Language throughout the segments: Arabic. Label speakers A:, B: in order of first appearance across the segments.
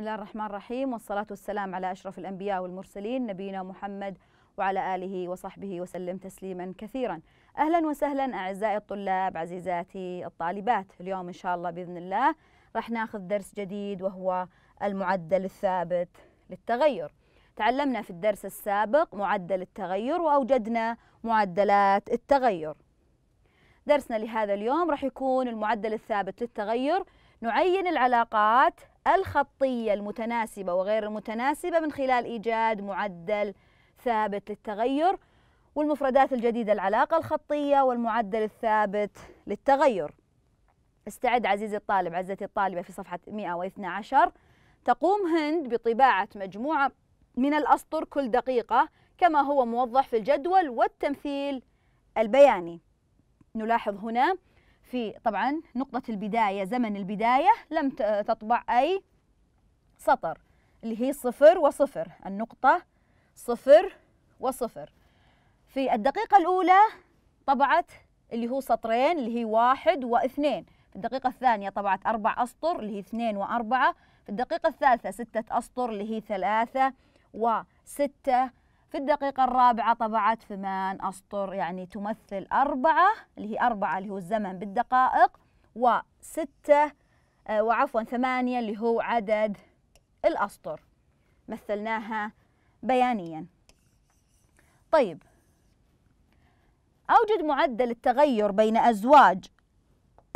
A: بسم الله الرحمن الرحيم والصلاة والسلام على أشرف الأنبياء والمرسلين نبينا محمد وعلى آله وصحبه وسلم تسليما كثيرا أهلا وسهلا أعزائي الطلاب عزيزاتي الطالبات اليوم إن شاء الله بإذن الله راح ناخذ درس جديد وهو المعدل الثابت للتغير تعلمنا في الدرس السابق معدل التغير وأوجدنا معدلات التغير درسنا لهذا اليوم راح يكون المعدل الثابت للتغير نعين العلاقات الخطية المتناسبة وغير المتناسبة من خلال إيجاد معدل ثابت للتغير والمفردات الجديدة العلاقة الخطية والمعدل الثابت للتغير استعد عزيزي الطالب عزتي الطالبة في صفحة 112 تقوم هند بطباعة مجموعة من الأسطر كل دقيقة كما هو موضح في الجدول والتمثيل البياني نلاحظ هنا في طبعا نقطة البداية زمن البداية لم تطبع أي سطر اللي هي صفر وصفر النقطة صفر وصفر في الدقيقة الأولى طبعت اللي هو سطرين اللي هي واحد واثنين في الدقيقة الثانية طبعت أربع أسطر اللي هي اثنين وأربعة في الدقيقة الثالثة ستة أسطر اللي هي ثلاثة وستة في الدقيقة الرابعة طبعت ثمان أسطر يعني تمثل أربعة اللي هي أربعة اللي هو الزمن بالدقائق وستة آه، وعفوا ثمانية اللي هو عدد الأسطر مثلناها بيانيا طيب أوجد معدل التغير بين أزواج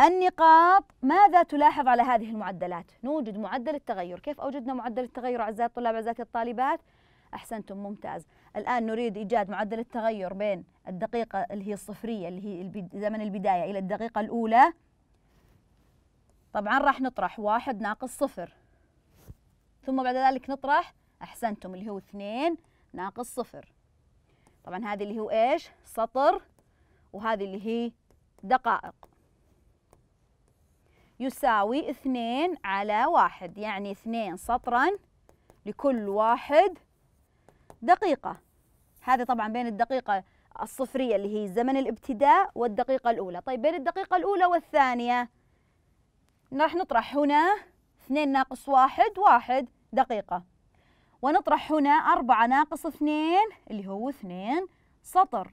A: النقاط ماذا تلاحظ على هذه المعدلات؟ نوجد معدل التغير، كيف أوجدنا معدل التغير أعزائي الطلاب أعزائي الطالبات؟ أحسنتم ممتاز الآن نريد إيجاد معدل التغير بين الدقيقة اللي هي الصفرية اللي هي زمن البداية إلى الدقيقة الأولى طبعا راح نطرح واحد ناقص صفر ثم بعد ذلك نطرح أحسنتم اللي هو اثنين ناقص صفر طبعا هذه اللي هو إيش سطر وهذه اللي هي دقائق يساوي اثنين على واحد يعني اثنين سطرا لكل واحد دقيقة هذا طبعا بين الدقيقة الصفرية اللي هي زمن الابتداء والدقيقة الأولى طيب بين الدقيقة الأولى والثانية راح نطرح هنا اثنين ناقص واحد واحد دقيقة ونطرح هنا أربعة ناقص اثنين اللي هو اثنين سطر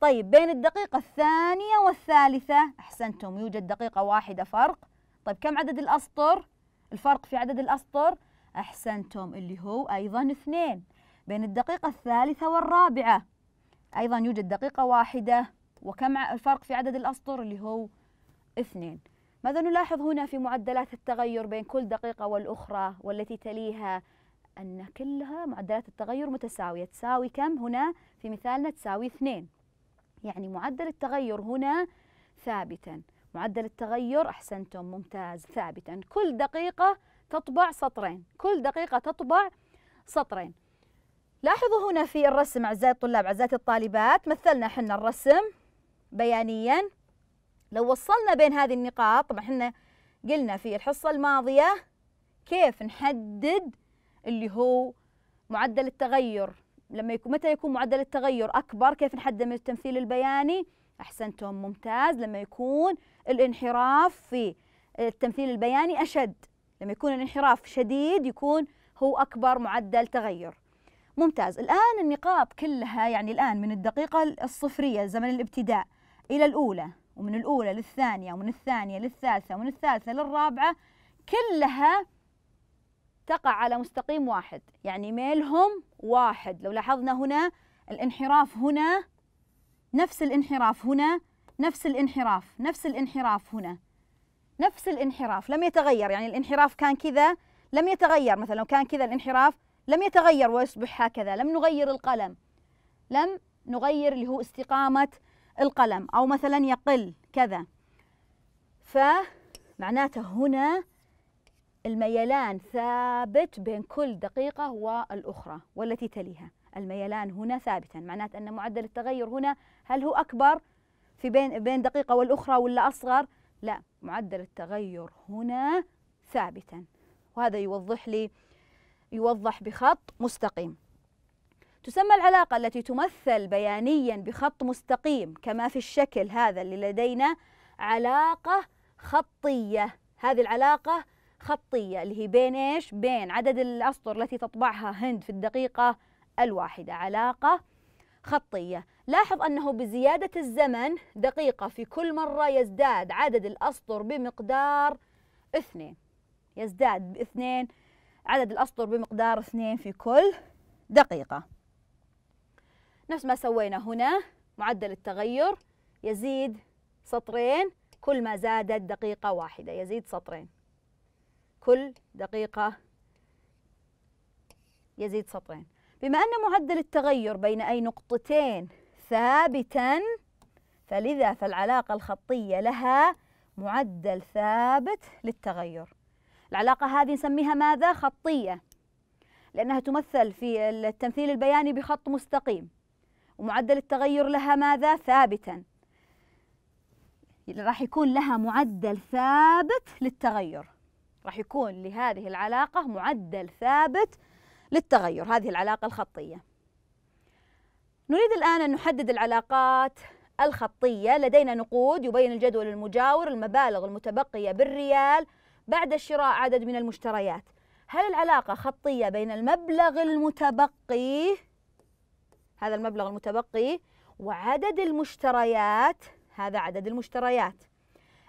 A: طيب بين الدقيقة الثانية والثالثة أحسنتم يوجد دقيقة واحدة فرق طيب كم عدد الأسطر؟ الفرق في عدد الأسطر أحسنتم اللي هو أيضا اثنين بين الدقيقة الثالثة والرابعة أيضا يوجد دقيقة واحدة وكم الفرق في عدد الأسطر اللي هو اثنين ماذا نلاحظ هنا في معدلات التغير بين كل دقيقة والأخرى والتي تليها أن كلها معدلات التغير متساوية تساوي كم هنا في مثالنا تساوي اثنين يعني معدل التغير هنا ثابتا معدل التغير أحسنتم ممتاز ثابتا كل دقيقة تطبع سطرين كل دقيقة تطبع سطرين لاحظوا هنا في الرسم أعزائي الطلاب أعزائي الطالبات مثلنا حنا الرسم بيانيا لو وصلنا بين هذه النقاط طبعا حنا قلنا في الحصة الماضية كيف نحدد اللي هو معدل التغير لما يكون متى يكون معدل التغير أكبر كيف نحدد من التمثيل البياني أحسنتم ممتاز لما يكون الانحراف في التمثيل البياني أشد لما يكون الانحراف شديد يكون هو أكبر معدل تغير ممتاز الآن النقاط كلها يعني الآن من الدقيقة الصفرية زمن الابتداء إلى الأولى ومن الأولى للثانية ومن الثانية للثالثة ومن الثالثة للرابعة كلها تقع على مستقيم واحد يعني ميلهم واحد لو لاحظنا هنا الانحراف هنا نفس الانحراف هنا نفس الانحراف نفس الانحراف هنا نفس الانحراف لم يتغير يعني الانحراف كان كذا لم يتغير مثلا لو كان كذا الانحراف لم يتغير ويصبح هكذا لم نغير القلم لم نغير اللي هو استقامة القلم أو مثلا يقل كذا فمعناته هنا الميلان ثابت بين كل دقيقة والأخرى والتي تليها الميلان هنا ثابتا معناته أن معدل التغير هنا هل هو أكبر في بين بين دقيقة والأخرى ولا أصغر لا معدل التغير هنا ثابتا وهذا يوضح لي يوضح بخط مستقيم تسمى العلاقة التي تمثل بيانيا بخط مستقيم كما في الشكل هذا اللي لدينا علاقة خطية هذه العلاقة خطية اللي هي بين ايش؟ بين عدد الأسطر التي تطبعها هند في الدقيقة الواحدة علاقة خطية لاحظ أنه بزيادة الزمن دقيقة في كل مرة يزداد عدد الأسطر بمقدار اثنين يزداد باثنين عدد الأسطر بمقدار اثنين في كل دقيقة نفس ما سوينا هنا معدل التغير يزيد سطرين كل ما زادت دقيقة واحدة يزيد سطرين كل دقيقة يزيد سطرين بما أن معدل التغير بين أي نقطتين ثابتا فلذا فالعلاقة الخطية لها معدل ثابت للتغير العلاقة هذه نسميها ماذا؟ خطية لأنها تمثل في التمثيل البياني بخط مستقيم ومعدل التغير لها ماذا؟ ثابتا راح يكون لها معدل ثابت للتغير راح يكون لهذه العلاقة معدل ثابت للتغير هذه العلاقة الخطية نريد الآن أن نحدد العلاقات الخطية لدينا نقود يبين الجدول المجاور المبالغ المتبقية بالريال بعد شراء عدد من المشتريات هل العلاقة خطية بين المبلغ المتبقي هذا المبلغ المتبقي وعدد المشتريات هذا عدد المشتريات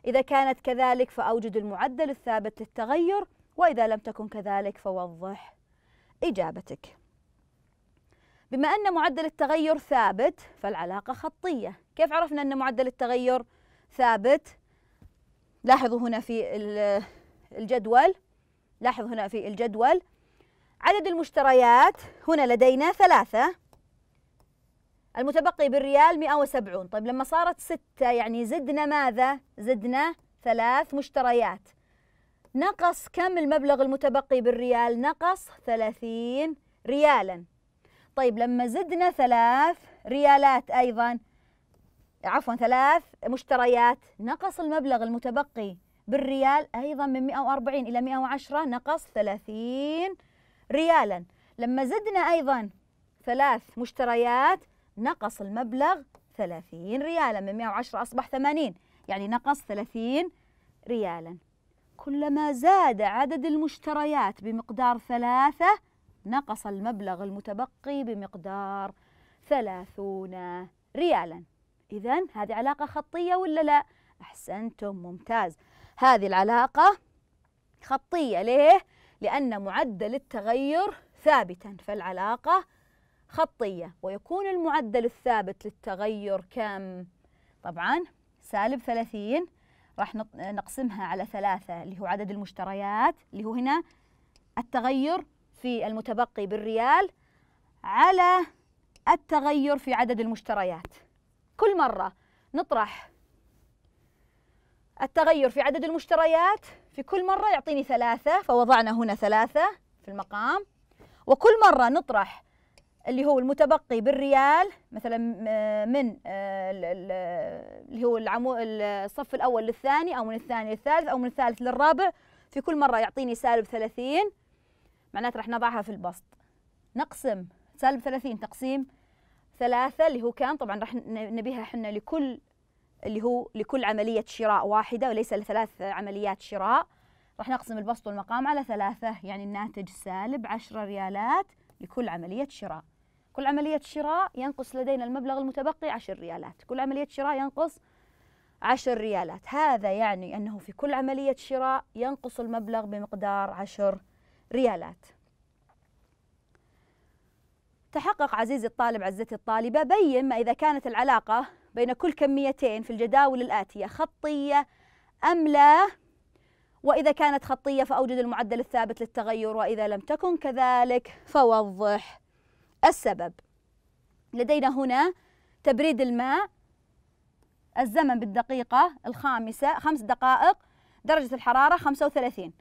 A: إذا كانت كذلك فأوجد المعدل الثابت للتغير وإذا لم تكن كذلك فوضح إجابتك بما أن معدل التغير ثابت فالعلاقة خطية كيف عرفنا أن معدل التغير ثابت لاحظوا هنا في الجدول لاحظوا هنا في الجدول عدد المشتريات هنا لدينا ثلاثة المتبقي بالريال 170 طيب لما صارت ستة يعني زدنا ماذا؟ زدنا ثلاث مشتريات نقص كم المبلغ المتبقي بالريال نقص 30 ريالا طيب لما زدنا ثلاث ريالات أيضا عفوا ثلاث مشتريات نقص المبلغ المتبقي بالريال أيضا من 140 إلى 110 نقص 30 ريالا لما زدنا أيضا ثلاث مشتريات نقص المبلغ 30 ريالا من 110 أصبح 80 يعني نقص 30 ريالا كلما زاد عدد المشتريات بمقدار ثلاثة نقص المبلغ المتبقي بمقدار ثلاثون ريالا إذا هذه علاقة خطية ولا لا؟ أحسنتم ممتاز هذه العلاقة خطية ليه؟ لأن معدل التغير ثابتا فالعلاقة خطية ويكون المعدل الثابت للتغير كم؟ طبعا سالب ثلاثين راح نقسمها على ثلاثة اللي هو عدد المشتريات اللي هو هنا التغير في المتبقي بالريال على التغير في عدد المشتريات كل مرة نطرح التغير في عدد المشتريات في كل مرة يعطيني ثلاثة فوضعنا هنا ثلاثة في المقام وكل مرة نطرح اللي هو المتبقي بالريال مثلا آه، من آه، اللي هو العمو الصف الاول للثاني او من الثاني للثالث او من الثالث للرابع في كل مره يعطيني سالب 30 معناته راح نضعها في البسط نقسم سالب 30 تقسيم ثلاثة اللي هو كان طبعا راح نبيها احنا لكل اللي هو لكل عملية شراء واحدة وليس لثلاث عمليات شراء راح نقسم البسط والمقام على ثلاثة يعني الناتج سالب 10 ريالات لكل عملية شراء كل عملية شراء ينقص لدينا المبلغ المتبقي عشر ريالات كل عملية شراء ينقص عشر ريالات هذا يعني أنه في كل عملية شراء ينقص المبلغ بمقدار عشر ريالات تحقق عزيزي الطالب عزتي الطالبة بين ما إذا كانت العلاقة بين كل كميتين في الجداول الآتية خطية أم لا وإذا كانت خطية فأوجد المعدل الثابت للتغير وإذا لم تكن كذلك فوضح السبب لدينا هنا تبريد الماء الزمن بالدقيقة الخامسة خمس دقائق درجة الحرارة 35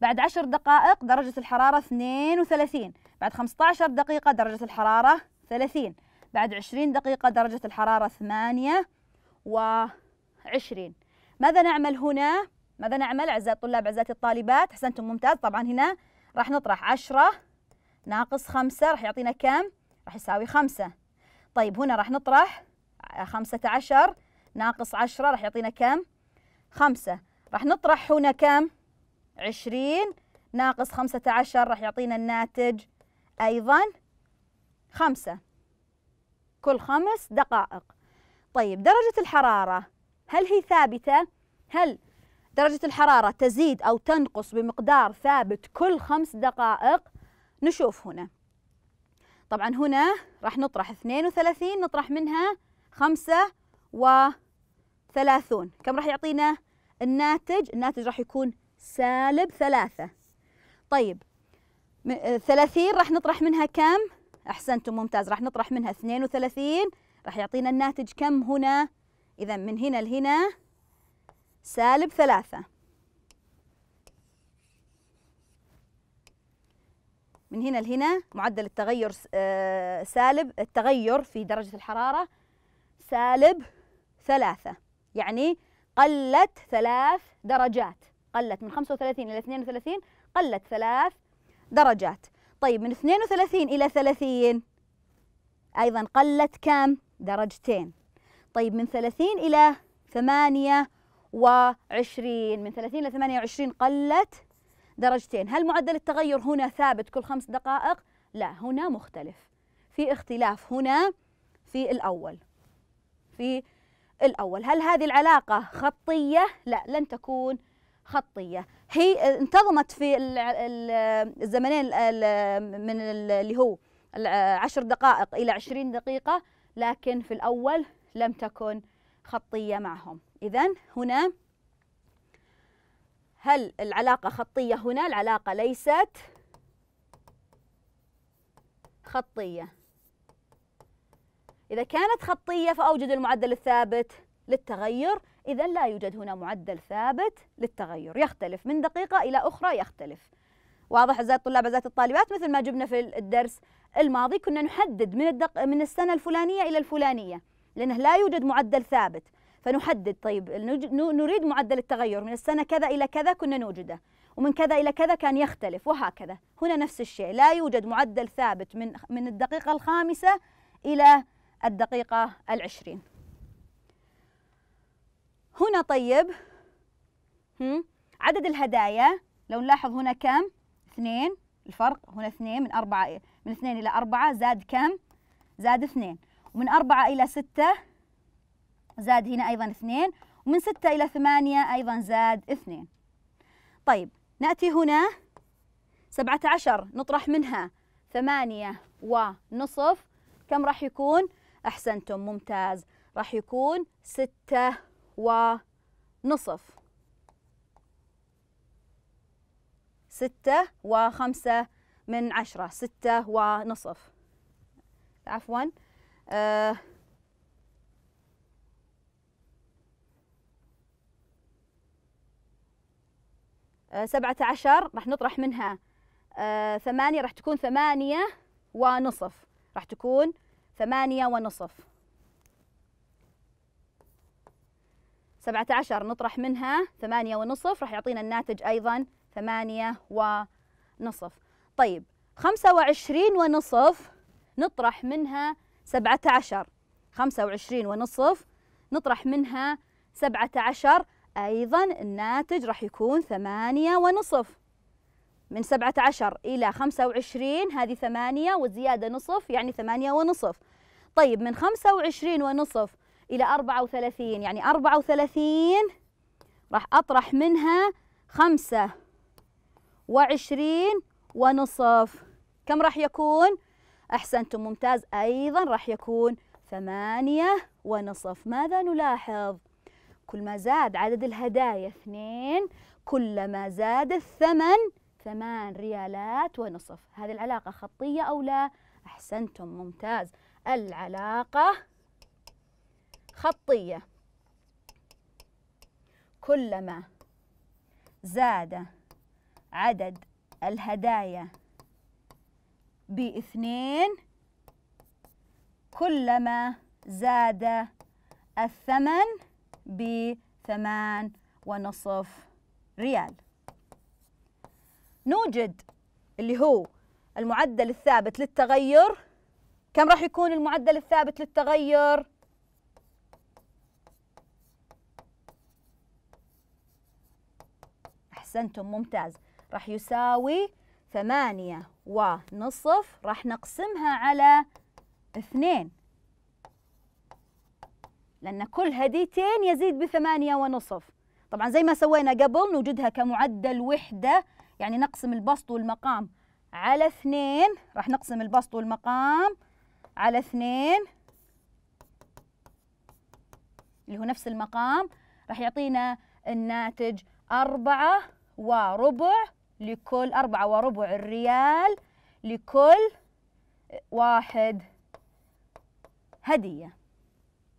A: بعد 10 دقائق درجة الحرارة 32 بعد 15 دقيقة درجة الحرارة 30 بعد 20 دقيقة درجة الحرارة 28 ماذا نعمل هنا؟ ماذا نعمل أعزائي الطلاب أعزائي الطالبات؟ أحسنتم ممتاز طبعا هنا راح نطرح 10 ناقص خمسة راح يعطينا كم؟ راح يساوي خمسة طيب هنا راح نطرح خمسة عشر ناقص عشرة راح يعطينا كم؟ خمسة راح نطرح هنا كم؟ عشرين ناقص خمسة عشر راح يعطينا الناتج أيضا خمسة كل خمس دقائق طيب درجة الحرارة هل هي ثابتة؟ هل درجة الحرارة تزيد أو تنقص بمقدار ثابت كل خمس دقائق؟ نشوف هنا طبعا هنا راح نطرح 32 نطرح منها 35 كم راح يعطينا الناتج الناتج راح يكون سالب 3 طيب 30 راح نطرح منها كم أحسنتم ممتاز راح نطرح منها 32 راح يعطينا الناتج كم هنا إذا من هنا لهنا سالب 3 من هنا لهنا معدل التغير آه، سالب التغير في درجة الحرارة سالب ثلاثة يعني قلت ثلاث درجات قلت من 35 إلى 32 قلت ثلاث درجات طيب من 32 إلى 30 أيضا قلت كم درجتين طيب من 30 إلى 28 من 30 إلى 28 قلت درجتين هل معدل التغير هنا ثابت كل خمس دقائق؟ لا هنا مختلف في اختلاف هنا في الأول في الأول هل هذه العلاقة خطية؟ لا لن تكون خطية هي انتظمت في الزمنين من اللي هو عشر دقائق إلى عشرين دقيقة لكن في الأول لم تكن خطية معهم إذا هنا هل العلاقة خطية هنا؟ العلاقة ليست خطية إذا كانت خطية فأوجد المعدل الثابت للتغير إذا لا يوجد هنا معدل ثابت للتغير يختلف من دقيقة إلى أخرى يختلف واضح أعزائي الطلاب أعزائي الطالبات مثل ما جبنا في الدرس الماضي كنا نحدد من الدق... من السنة الفلانية إلى الفلانية لأنه لا يوجد معدل ثابت فنحدد طيب نريد معدل التغير من السنة كذا إلى كذا كنا نوجده ومن كذا إلى كذا كان يختلف وهكذا هنا نفس الشيء لا يوجد معدل ثابت من من الدقيقة الخامسة إلى الدقيقة العشرين هنا طيب عدد الهدايا لو نلاحظ هنا كم اثنين الفرق هنا اثنين من أربعة من اثنين إلى أربعة زاد كم زاد اثنين ومن أربعة إلى ستة زاد هنا أيضا اثنين ومن ستة إلى ثمانية أيضا زاد اثنين طيب نأتي هنا سبعة عشر نطرح منها ثمانية ونصف كم راح يكون؟ أحسنتم ممتاز راح يكون ستة ونصف ستة وخمسة من عشرة ستة ونصف عفوا آه آه، سبعة عشر راح نطرح منها آه، ثمانية راح تكون ثمانية ونصف راح تكون ثمانية ونصف سبعة عشر نطرح منها ثمانية ونصف راح يعطينا الناتج أيضا ثمانية ونصف طيب خمسة وعشرين ونصف نطرح منها سبعة عشر خمسة وعشرين ونصف نطرح منها سبعة عشر أيضا الناتج راح يكون ثمانية ونصف من سبعة عشر إلى خمسة وعشرين هذه ثمانية والزيادة نصف يعني ثمانية ونصف طيب من خمسة وعشرين ونصف إلى أربعة وثلاثين يعني أربعة وثلاثين راح أطرح منها خمسة وعشرين ونصف كم راح يكون؟ أحسنتم ممتاز أيضا راح يكون ثمانية ونصف ماذا نلاحظ؟ كل ما زاد عدد الهدايا اثنين كلما زاد الثمن ثمان ريالات ونصف هذه العلاقة خطية أو لا؟ أحسنتم ممتاز العلاقة خطية كلما زاد عدد الهدايا باثنين كلما زاد الثمن بثمان ونصف ريال نوجد اللي هو المعدل الثابت للتغير كم راح يكون المعدل الثابت للتغير أحسنتم ممتاز راح يساوي ثمانية ونصف راح نقسمها على اثنين لأن كل هديتين يزيد بثمانية ونصف طبعا زي ما سوينا قبل نوجدها كمعدل وحدة يعني نقسم البسط والمقام على اثنين راح نقسم البسط والمقام على اثنين اللي هو نفس المقام راح يعطينا الناتج أربعة وربع لكل أربعة وربع الريال لكل واحد هدية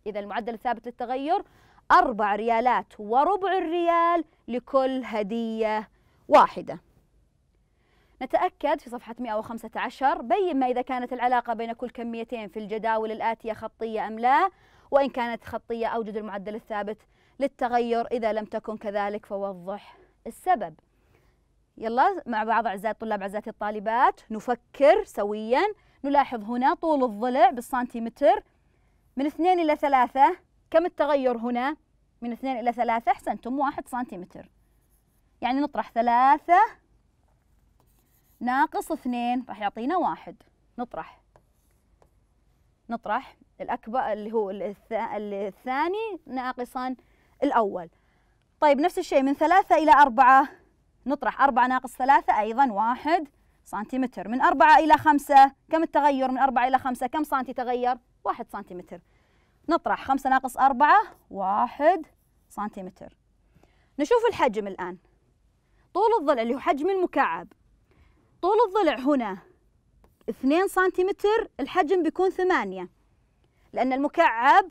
A: إذا المعدل الثابت للتغير أربع ريالات وربع الريال لكل هدية واحدة نتأكد في صفحة 115 بين ما إذا كانت العلاقة بين كل كميتين في الجداول الآتية خطية أم لا وإن كانت خطية أوجد المعدل الثابت للتغير إذا لم تكن كذلك فوضح السبب يلا مع بعض أعزائي الطلاب أعزائي الطالبات نفكر سويا نلاحظ هنا طول الضلع بالسنتيمتر من اثنين إلى ثلاثة كم التغير هنا؟ من اثنين إلى ثلاثة أحسنتم واحد سنتيمتر يعني نطرح ثلاثة ناقص اثنين راح يعطينا واحد نطرح نطرح الأكبر اللي هو الثاني ناقصا الأول طيب نفس الشيء من ثلاثة إلى أربعة نطرح أربعة ناقص ثلاثة أيضا واحد سنتيمتر من أربعة إلى خمسة كم التغير من أربعة إلى خمسة كم سنتي تغير؟ 1 سنتيمتر نطرح 5 ناقص 4 1 سنتيمتر نشوف الحجم الآن طول الضلع اللي هو حجم المكعب طول الضلع هنا 2 سنتيمتر الحجم بيكون 8 لأن المكعب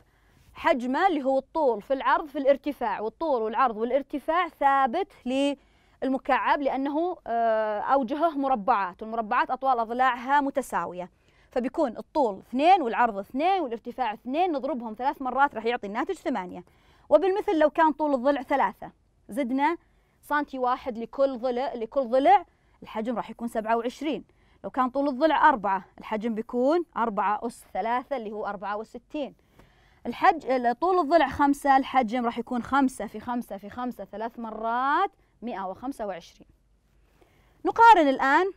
A: حجمه اللي هو الطول في العرض في الارتفاع والطول والعرض والارتفاع ثابت للمكعب لأنه آه، أوجهه مربعات والمربعات أطوال أضلاعها متساوية فبيكون الطول 2 والعرض 2 والارتفاع 2 نضربهم ثلاث مرات راح يعطي الناتج 8 وبالمثل لو كان طول الضلع ثلاثة زدنا سنتي واحد لكل ضلع لكل ضلع الحجم راح يكون 27 لو كان طول الضلع أربعة الحجم بيكون أربعة أس ثلاثة اللي هو أربعة وستين الحج طول الضلع خمسة الحجم راح يكون خمسة في خمسة في خمسة ثلاث مرات 125 نقارن الآن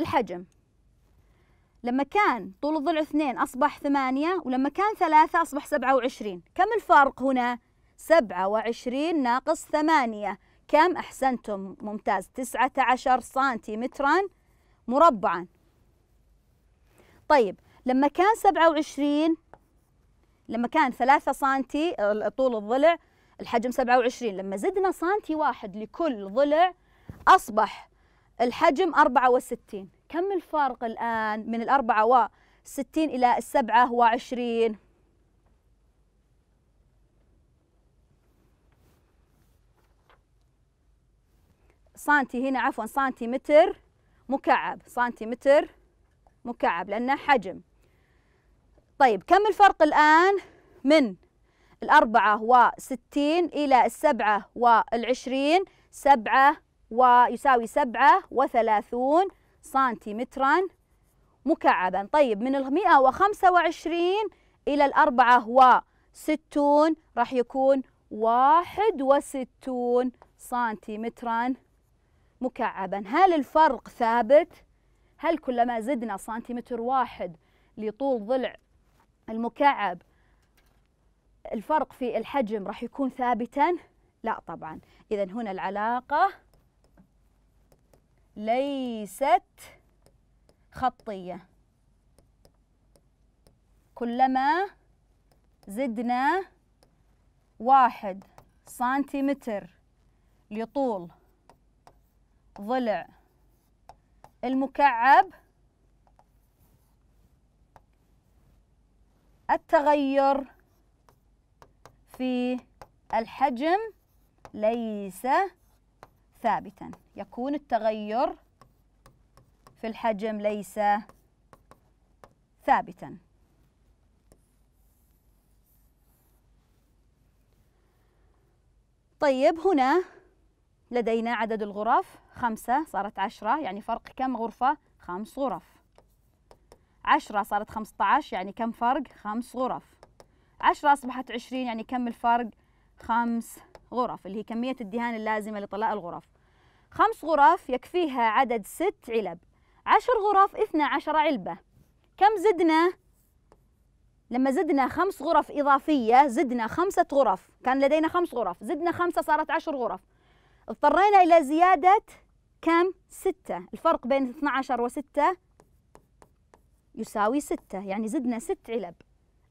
A: الحجم لما كان طول الضلع اثنين أصبح ثمانية ولما كان ثلاثة أصبح سبعة وعشرين كم الفارق هنا؟ سبعة وعشرين ناقص ثمانية كم أحسنتم ممتاز تسعة عشر سنتيمترا مربعا طيب لما كان سبعة وعشرين لما كان ثلاثة سنتي طول الضلع الحجم سبعة وعشرين لما زدنا سنتي واحد لكل ضلع أصبح الحجم أربعة وستين كم الفرق الآن من الأربعة وستين إلى السبعة وعشرين سنتي هنا عفوا سنتيمتر مكعب سنتيمتر مكعب لأنه حجم طيب كم الفرق الآن من الأربعة وستين إلى السبعة والعشرين سبعة ويساوي سبعة وثلاثون سنتيمترا مكعبا طيب من وخمسة وعشرين إلى الأربعة وستون راح يكون واحد وستون سنتيمترا مكعبا هل الفرق ثابت؟ هل كلما زدنا سنتيمتر واحد لطول ضلع المكعب الفرق في الحجم راح يكون ثابتا؟ لا طبعا إذا هنا العلاقة ليست خطية كلما زدنا واحد سنتيمتر لطول ضلع المكعب التغير في الحجم ليس ثابتا يكون التغير في الحجم ليس ثابتا طيب هنا لدينا عدد الغرف خمسة صارت عشرة يعني فرق كم غرفة؟ خمس غرف عشرة صارت خمسة عشر يعني كم فرق؟ خمس غرف عشرة أصبحت عشرين يعني كم الفرق؟ خمس غرف اللي هي كمية الدهان اللازمة لطلاء الغرف خمس غرف يكفيها عدد ست علب عشر غرف اثنا عشر علبة كم زدنا؟ لما زدنا خمس غرف إضافية زدنا خمسة غرف كان لدينا خمس غرف زدنا خمسة صارت عشر غرف اضطرينا إلى زيادة كم؟ ستة الفرق بين 12 وستة يساوي ستة يعني زدنا ست علب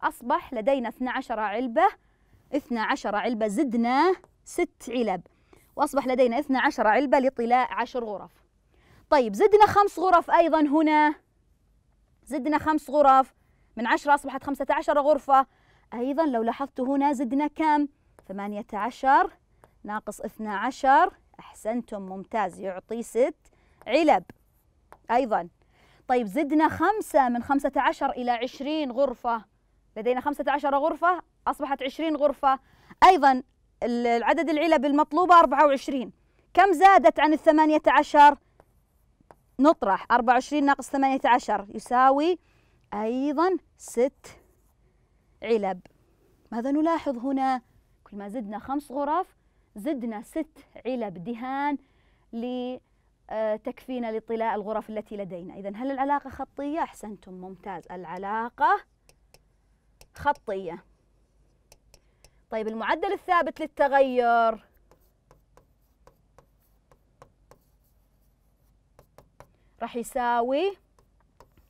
A: أصبح لدينا 12 علبة اثنا عشر علبة زدنا ست علب وأصبح لدينا اثنا عشر علبة لطلاء عشر غرف طيب زدنا خمس غرف أيضا هنا زدنا خمس غرف من عشرة أصبحت خمسة عشر غرفة أيضا لو لاحظت هنا زدنا كم ثمانية عشر ناقص عشر أحسنتم ممتاز يعطي ست علب أيضا طيب زدنا خمسة من خمسة عشر إلى عشرين غرفة لدينا خمسة عشر غرفة أصبحت 20 غرفة أيضا العدد العلب المطلوبة 24 كم زادت عن ال 18 نطرح 24 ناقص 18 يساوي أيضا 6 علب ماذا نلاحظ هنا كل ما زدنا خمس غرف زدنا ست علب دهان لتكفينا آه، لطلاء الغرف التي لدينا إذا هل العلاقة خطية؟ أحسنتم ممتاز العلاقة خطية طيب المعدل الثابت للتغير راح يساوي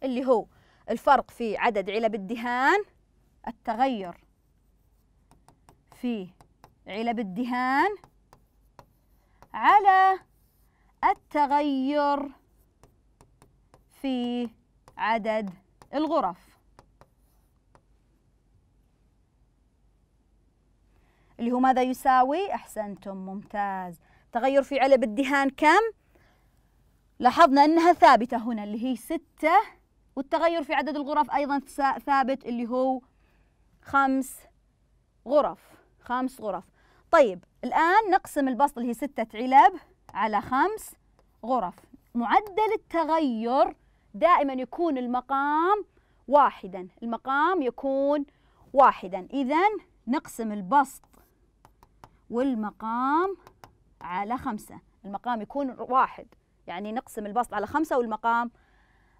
A: اللي هو الفرق في عدد علب الدهان التغير في علب الدهان على التغير في عدد الغرف اللي هو ماذا يساوي أحسنتم ممتاز تغير في علب الدهان كم؟ لاحظنا أنها ثابتة هنا اللي هي ستة والتغير في عدد الغرف أيضا ثابت اللي هو خمس غرف خمس غرف طيب الآن نقسم البسط اللي هي ستة علب على خمس غرف معدل التغير دائما يكون المقام واحدا المقام يكون واحدا إذا نقسم البسط والمقام على خمسة المقام يكون واحد يعني نقسم البسط على خمسة والمقام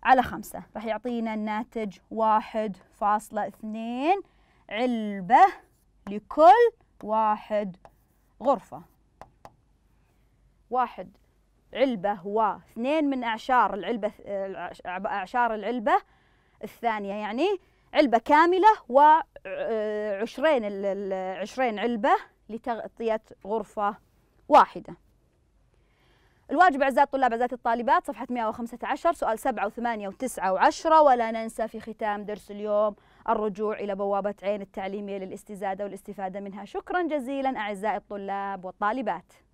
A: على خمسة راح يعطينا الناتج واحد فاصلة اثنين علبة لكل واحد غرفة واحد علبة واثنين من أعشار العلبة أعشار العلبة الثانية يعني علبة كاملة وعشرين عشرين علبة لتغطية غرفة واحدة الواجب أعزائي الطلاب أعزائي الطالبات صفحة 115 سؤال 7 و8 و9 و10 ولا ننسى في ختام درس اليوم الرجوع إلى بوابة عين التعليمية للاستزادة والاستفادة منها شكرا جزيلا أعزائي الطلاب والطالبات